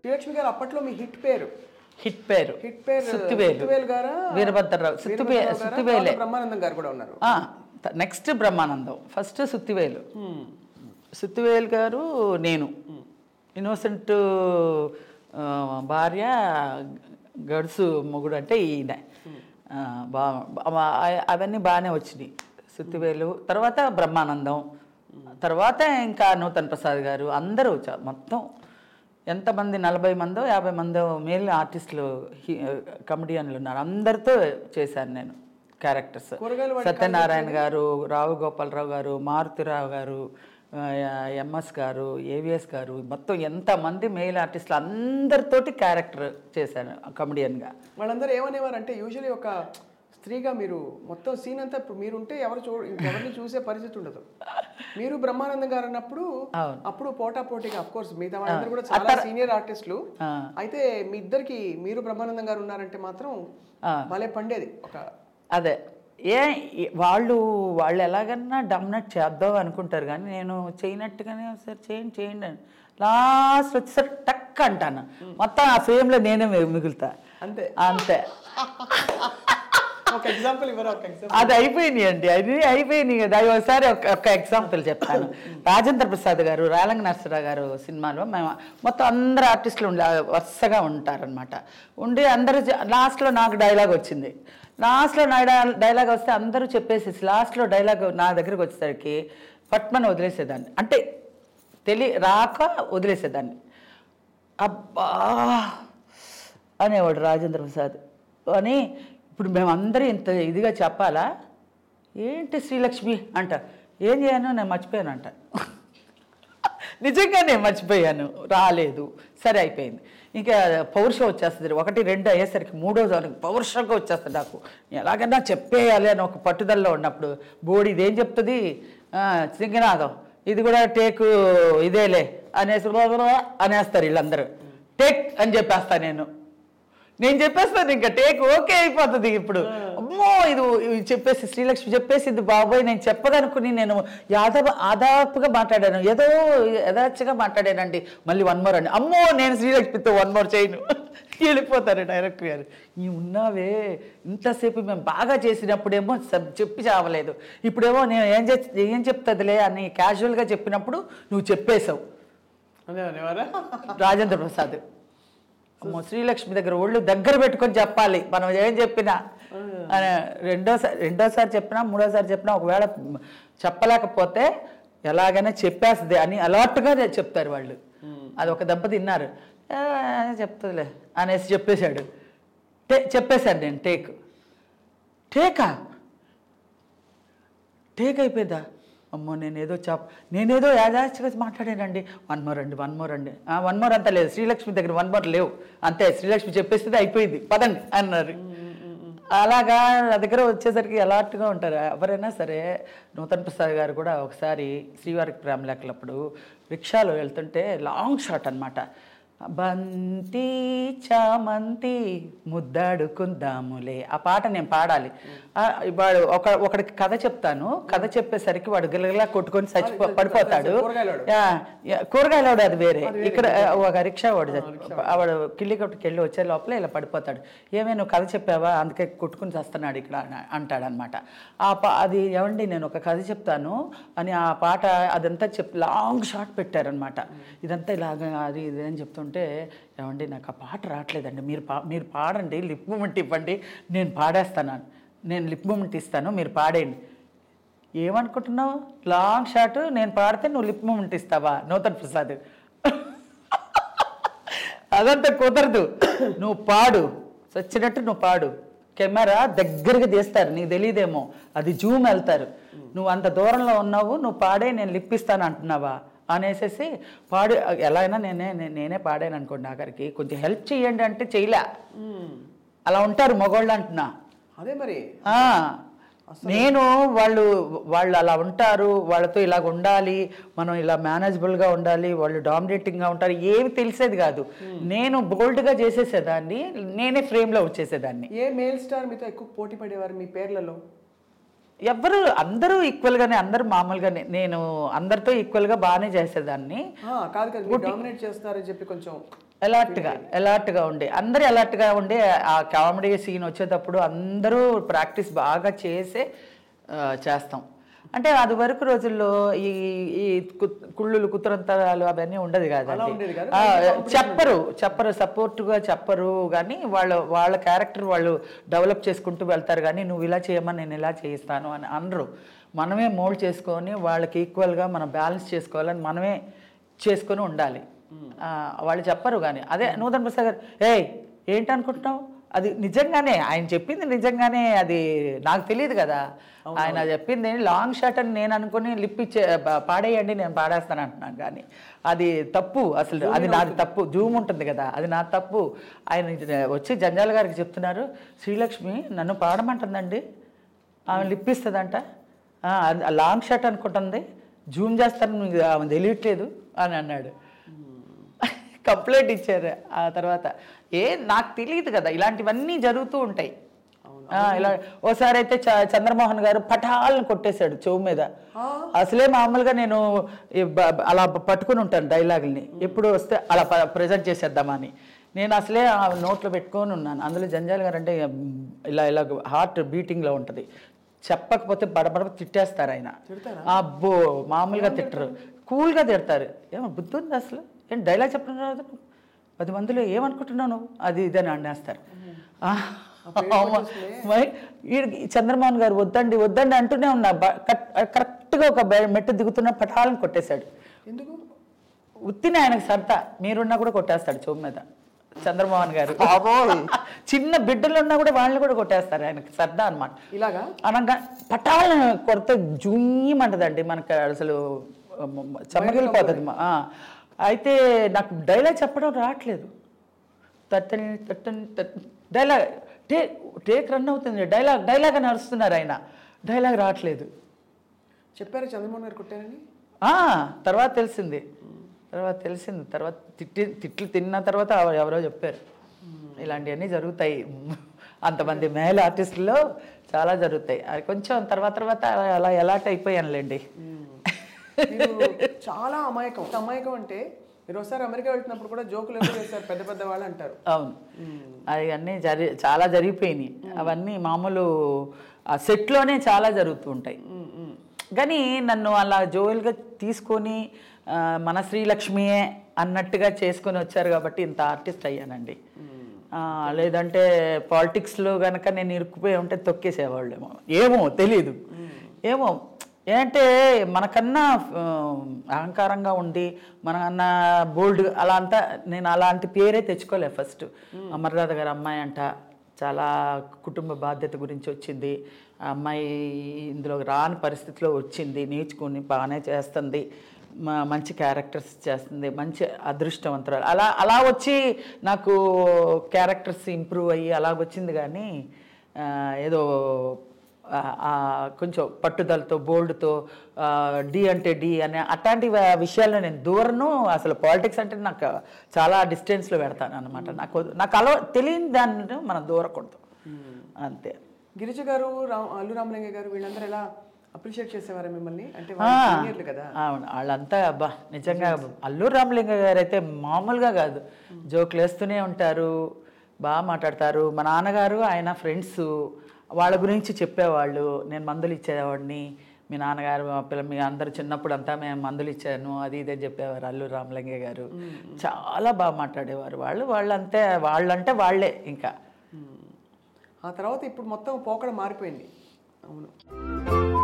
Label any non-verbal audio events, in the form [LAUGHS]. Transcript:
శ్రీలక్ష్మి గారు అప్పట్లో మీ హిట్ పేరు హిట్ పేరు హిట్ పేరు సుత్తివేలు గారు వీరభద్రరావు సుత్తివే సుత్తివేలే బ్రహ్మానందం గారు కూడా ఉన్నారు నెక్స్ట్ బ్రహ్మానందం ఫస్ట్ సుత్తివేలు సుత్తివేలు గారు నేను ఇన్నోసెంట్ భార్య గడుసు మొగుడు అంటే ఈయన బా అవన్నీ బాగానే వచ్చినాయి సుత్తివేలు తర్వాత బ్రహ్మానందం తర్వాత ఇంకా నూతన్ ప్రసాద్ గారు అందరూ మొత్తం ఎంతమంది నలభై మందో యాభై మందో మేల్ ఆర్టిస్టులు కమెడియన్లు ఉన్నారు అందరితో చేశాను నేను క్యారెక్టర్స్ సత్యనారాయణ గారు రావు గోపాలరావు గారు మారుతిరావు గారు ఎంఎస్ గారు ఏవిఎస్ గారు మొత్తం ఎంతమంది మెయిల్ ఆర్టిస్టులు అందరితోటి క్యారెక్టర్ చేశాను కమెడియన్గా వాళ్ళందరూ ఏమనేవారు అంటే యూజువలీ ఒక స్త్రీగా మీరు మొత్తం సీన్ అంతా మీరుంటే ఎవరు చూ ఎవరిని చూసే పరిస్థితి ఉండదు మీరు బ్రహ్మానందం గారు అన్నప్పుడు అప్పుడు పోటా పోటీగా అఫ్ కోర్స్ మిగతా వాళ్ళందరూ కూడా చాలా సీనియర్ ఆర్టిస్టులు అయితే మీ ఇద్దరికి మీరు బ్రహ్మానందం గారు ఉన్నారంటే మాత్రం భలే పండేది ఒక అదే ఏ వాళ్ళు వాళ్ళు ఎలాగన్నా డమినేట్ చేద్దాం అనుకుంటారు కానీ నేను చేయనట్టుగానే ఒకసారి చేయండి చేయండి అని లాస్ట్ వచ్చేసరి టక్ అంటాను మొత్తం ఆ ఫేమ్లో నేనే మిగులుతా అంతే అంతే [LAUGHS] ఎగ్జాంపుల్ అది అయిపోయినాయి అండి అది అయిపోయినాయి కదా అది ఒకసారి ఒక ఎగ్జాంపుల్ చెప్తాను రాజేంద్ర ప్రసాద్ గారు రాలంగ నరసరావు గారు సినిమాలో మేము మొత్తం అందరు ఆర్టిస్టులు ఉండే వరుసగా ఉంటారనమాట ఉండి అందరూ లాస్ట్లో నాకు డైలాగ్ వచ్చింది లాస్ట్లో నా డైలాగ్ వస్తే అందరూ చెప్పేసేసి లాస్ట్లో డైలాగ్ నా దగ్గరికి వచ్చేసరికి పట్మని వదిలేసేదాన్ని అంటే తెలి రాక వదిలేసేదాన్ని అబ్బా అనేవాడు రాజేంద్ర ప్రసాద్ అని ఇప్పుడు మేమందరూ ఇంత ఇదిగా చెప్పాలా ఏంటి శ్రీలక్ష్మి అంట ఏం చేయను నేను మర్చిపోయాను అంట నిజంగా నేను మర్చిపోయాను రాలేదు సరే అయిపోయింది ఇంకా పౌరుషం వచ్చేస్తుంది ఒకటి రెండు అయ్యేసరికి మూడో దానికి పౌరుషంగా వచ్చేస్తుంది నాకు ఎలాగైనా చెప్పేయాలి అని ఒక పట్టుదలలో ఉన్నప్పుడు బోడి ఇదేం చెప్తుంది సింగనాథం ఇది కూడా టేక్ ఇదేలే అనేసి అనేస్తారు వీళ్ళందరూ టేక్ అని చెప్పేస్తాను నేను నేను చెప్పేస్తాను ఇంకా టేక్ ఓకే అయిపోతుంది ఇప్పుడు అమ్మో ఇది చెప్పేసి శ్రీలక్ష్మి చెప్పేసింది బాబోయ్ నేను చెప్పదనుకుని నేను యాదవ ఆదాపుగా మాట్లాడాను ఏదో యథాచ్యగా మాట్లాడానండి మళ్ళీ వన్ మోర్ అండి అమ్మో నేను శ్రీలక్ష్మితో వన్ మోర్ చేయను [LAUGHS] వెళ్ళిపోతారు డైరెక్ట్ గారు ఈ ఉన్నావే ఇంతసేపు మేము బాగా చేసినప్పుడేమో చెప్పి చావలేదు ఇప్పుడేమో నేను ఏం చే ఏం చెప్తుందిలే అని క్యాజువల్గా చెప్పినప్పుడు నువ్వు చెప్పేశావు రాజేంద్ర ప్రసాద్ శ్రీలక్ష్మి దగ్గర ఒళ్ళు దగ్గర పెట్టుకొని చెప్పాలి మనం ఏం చెప్పినా రెండోసారి రెండోసారి చెప్పినా మూడోసారి చెప్పినా ఒకవేళ చెప్పలేకపోతే ఎలాగైనా చెప్పేస్తుంది అని అలర్ట్గా చెప్తారు వాళ్ళు అది ఒక దెబ్బ తిన్నారు చెప్తుందిలే అనేసి చెప్పేశాడు టే చెప్పేశాను నేను టేక్ టేకా టేక్ అయిపోయిందా అమ్మో నేనేదో చెప్ప నేనేదో యాదాచిగా మాట్లాడానండి వన్ మోర్ అండి వన్ మోర్ అండి వన్ మోర్ అంతా లేదు శ్రీలక్ష్మి దగ్గర వన్ మోర్ లేవు అంతే శ్రీలక్ష్మి చెప్పేస్తే అయిపోయింది పదండి అన్నారు అలాగా నా దగ్గర వచ్చేసరికి అలర్ట్గా ఉంటారు ఎవరైనా సరే నూతన్ ప్రసాద్ గారు కూడా ఒకసారి శ్రీవారికి ప్రేమ ప్రేమలేఖలప్పుడు రిక్షాలో వెళ్తుంటే లాంగ్ షాట్ అనమాట బంతి చామంతి ముద్దాడుకుందాములే ఆ పాట నేను పాడాలి వాడు ఒక ఒకడికి కథ చెప్తాను కథ చెప్పేసరికి వాడు గిలగిలా కొట్టుకొని చచ్చిపో పడిపోతాడు కూరగాయలోడు అది వేరే ఇక్కడ ఒక రిక్షా వాడు వాడు కిళ్ళికొట్టుకు వెళ్ళి వచ్చే లోపల ఇలా పడిపోతాడు ఏమే నువ్వు కథ చెప్పావా అందుకే కొట్టుకుని చేస్తున్నాడు ఇక్కడ అంటాడనమాట ఆ పా అది ఏమండి నేను ఒక కథ చెప్తాను అని ఆ పాట అదంతా చెప్ లాంగ్ షార్ట్ పెట్టారనమాట ఇదంతా ఇలాగ అది ఇది అని చెప్తాను ఉంటే ఏమండి నాకు ఆ పాట రావట్లేదండి మీరు పా మీరు పాడండి లిప్ మూమెంట్ ఇవ్వండి నేను పాడేస్తాను నేను లిప్ మూమెంట్ ఇస్తాను మీరు పాడేయండి ఏమనుకుంటున్నావు లాంగ్ షాట్ నేను పాడితే నువ్వు లిప్ మూమెంట్ ఇస్తావా నూతన్ ప్రసాద్ అదంతా కుదరదు నువ్వు పాడు వచ్చినట్టు నువ్వు పాడు కెమెరా దగ్గరికి తీస్తారు నీకు తెలియదేమో అది జూమ్ వెళ్తారు నువ్వు అంత దూరంలో ఉన్నావు నువ్వు పాడే నేను లిప్పిస్తాను అంటున్నావా అనేసేసి పాడు ఎలా అయినా నేనే నేనే పాడాను అనుకోండి ఆఖరికి కొంచెం హెల్ప్ చేయండి అంటే చేయలే అలా ఉంటారు మగవాళ్ళు అంటున్నా అదే మరి నేను వాళ్ళు వాళ్ళు అలా ఉంటారు వాళ్ళతో ఇలా ఉండాలి మనం ఇలా మేనేజబుల్గా ఉండాలి వాళ్ళు డామినేటింగ్గా ఉంటారు ఏమి తెలిసేది కాదు నేను బోల్డ్గా చేసేసేదాన్ని నేనే ఫ్రేమ్లో వచ్చేసేదాన్ని ఏ మేల్ స్టార్ మీతో ఎక్కువ పోటీ పడేవారు మీ పేర్లలో ఎవరు అందరూ ఈక్వల్ గానే అందరు మామూలుగానే నేను అందరితో ఈక్వల్ గా బాగానే చేసేదాన్ని కాదు కాదు అలర్ట్ గా చెప్పి కొంచెం అలర్ట్ గా ఉండే అందరూ అలర్ట్గా ఉండే ఆ కామెడీ సీన్ వచ్చేటప్పుడు అందరూ ప్రాక్టీస్ బాగా చేసే చేస్తాం అంటే అది వరకు రోజుల్లో ఈ ఈ కుళ్ళులు కుతంత్రాలు అవన్నీ ఉండదు కాదండి చెప్పరు చెప్పరు సపోర్ట్గా చెప్పరు కానీ వాళ్ళ వాళ్ళ క్యారెక్టర్ వాళ్ళు డెవలప్ చేసుకుంటూ వెళ్తారు కానీ నువ్వు ఇలా చేయమని నేను ఇలా చేయిస్తాను అని అనరు మనమే మోల్డ్ చేసుకొని వాళ్ళకి ఈక్వల్గా మనం బ్యాలెన్స్ చేసుకోవాలని మనమే చేసుకొని ఉండాలి వాళ్ళు చెప్పరు కానీ అదే నూతన్ ప్రసాద్ గారు ఏయ్ ఏంటనుకుంటున్నావు అది నిజంగానే ఆయన చెప్పింది నిజంగానే అది నాకు తెలియదు కదా ఆయన చెప్పింది లాంగ్ షర్ట్ అని నేను అనుకుని లిప్పిచ్చే పాడేయండి నేను పాడేస్తాను అంటున్నాను కానీ అది తప్పు అసలు అది నాది తప్పు జూమ్ ఉంటుంది కదా అది నా తప్పు ఆయన వచ్చి జంజాల గారికి చెప్తున్నారు శ్రీలక్ష్మి నన్ను పాడమంటుందండి ఆమె లిప్పిస్తుందంట లాంగ్ షర్ట్ అనుకుంటుంది జూమ్ చేస్తాను ఆమె తెలియట్లేదు అని అన్నాడు కంప్లైంట్ ఇచ్చారు ఆ తర్వాత ఏ నాకు తెలియదు కదా ఇలాంటివన్నీ జరుగుతూ ఉంటాయి ఇలా ఓసారి అయితే చంద్రమోహన్ గారు పటాలను కొట్టేశాడు చెవు మీద అసలే మామూలుగా నేను అలా పట్టుకుని ఉంటాను డైలాగుల్ని ఎప్పుడు వస్తే అలా ప్రజెంట్ చేసేద్దామని నేను అసలే ఆ నోట్లో పెట్టుకొని ఉన్నాను అందులో జంజాల్ గారు అంటే ఇలా ఇలా హార్ట్ బీటింగ్లో ఉంటుంది చెప్పకపోతే బడబడ తిట్టేస్తారు ఆయన అబ్బో మామూలుగా తిట్టరు కూల్గా తిడతారు ఏమో బుద్ధి ఉంది అసలు ఏం డైలాగ్ చెప్పడం రాదు పది మందిలో ఏమనుకుంటున్నావు నువ్వు అది ఇదని అనేస్తారు చంద్రమోహన్ గారు వద్దండి వద్దండి అంటూనే ఉన్నా కరెక్ట్గా ఒక మెట్టు దిగుతున్న పటాలను కొట్టేశాడు ఎందుకు ఉత్తిని ఆయనకు సర్దా మీరున్నా కూడా కొట్టేస్తాడు చెవు మీద చంద్రమోహన్ గారు [LAUGHS] చిన్న బిడ్డలు ఉన్నా కూడా వాళ్ళని కూడా కొట్టేస్తారు ఆయనకి సర్దా అనమాట ఇలాగా అనగా పటాలను కొడితే జూయమంటదండి మనకు అసలు చెమ్మగిలిపోతుంది అయితే నాకు డైలాగ్ చెప్పడం రావట్లేదు తట్టని తట్టని డైలాగ్ టేక్ టేక్ రన్ అవుతుంది డైలాగ్ డైలాగ్ అని అరుస్తున్నారు ఆయన డైలాగ్ రావట్లేదు చెప్పారు చంద్రమోహన్ గారు కొట్టారని తర్వాత తెలిసింది తర్వాత తెలిసింది తర్వాత తిట్టి తిట్లు తిన్న తర్వాత ఎవరో చెప్పారు ఇలాంటివన్నీ జరుగుతాయి అంతమంది మహిళ ఆర్టిస్టుల్లో చాలా జరుగుతాయి అది కొంచెం తర్వాత తర్వాత అలా ఎలాట్ అయిపోయానులేండి చాలా అమాయకం అమాయకం అంటే మీరు ఒకసారి అమెరికా వెళ్తున్నప్పుడు కూడా జోకులు ఎక్కువ చేస్తారు పెద్ద పెద్ద వాళ్ళు అంటారు అవును అవి అన్నీ జరి చాలా జరిగిపోయినాయి అవన్నీ మామూలు ఆ సెట్లోనే చాలా జరుగుతూ ఉంటాయి కానీ నన్ను అలా జోయల్గా తీసుకొని మన శ్రీలక్ష్మియే అన్నట్టుగా చేసుకొని వచ్చారు కాబట్టి ఇంత ఆర్టిస్ట్ అయ్యానండి లేదంటే పాలిటిక్స్లో కనుక నేను ఇరుక్కుపోయి ఉంటే తొక్కేసేవాళ్ళేమో ఏమో తెలీదు ఏమో ఏంటంటే మనకన్నా అహంకారంగా ఉండి మనకన్నా బోల్డ్ అలా అంతా నేను అలాంటి పేరే తెచ్చుకోలే ఫస్ట్ అమర్నాథ్ గారు అమ్మాయి అంట చాలా కుటుంబ బాధ్యత గురించి వచ్చింది అమ్మాయి ఇందులో రాని పరిస్థితిలో వచ్చింది నేర్చుకుని బాగానే చేస్తుంది మంచి క్యారెక్టర్స్ చేస్తుంది మంచి అదృష్టవంతురాలు అలా అలా వచ్చి నాకు క్యారెక్టర్స్ ఇంప్రూవ్ అయ్యి అలా వచ్చింది కానీ ఏదో కొంచెం పట్టుదలతో బోల్డ్తో డి అంటే డి అనే అట్లాంటి విషయాల్లో నేను దూరను అసలు పాలిటిక్స్ అంటే నాకు చాలా డిస్టెన్స్లో పెడతాను అనమాట నాకు నాకు అలవ తెలియని దాన్ని మనం దూరకూడదు అంతే గిరిజ గారు అల్లు రామలింగ గారు వీళ్ళందరూ ఎలా అప్రిషియేట్ చేసేవారు మిమ్మల్ని అంటే కదా వాళ్ళంతా అబ్బా నిజంగా అల్లు రామలింగ గారు అయితే మామూలుగా కాదు జోక్లు వేస్తూనే ఉంటారు బాగా మాట్లాడతారు మా నాన్నగారు ఆయన ఫ్రెండ్స్ వాళ్ళ గురించి చెప్పేవాళ్ళు నేను మందులు ఇచ్చేవాడిని మీ నాన్నగారు మా పిల్ల మీ అందరు చిన్నప్పుడు అంతా మేము మందులు ఇచ్చాను అది ఇదే చెప్పేవారు అల్లు రామలింగే గారు చాలా బాగా మాట్లాడేవారు వాళ్ళు వాళ్ళంతే వాళ్ళంటే వాళ్ళే ఇంకా ఆ తర్వాత ఇప్పుడు మొత్తం పోకడ మారిపోయింది అవును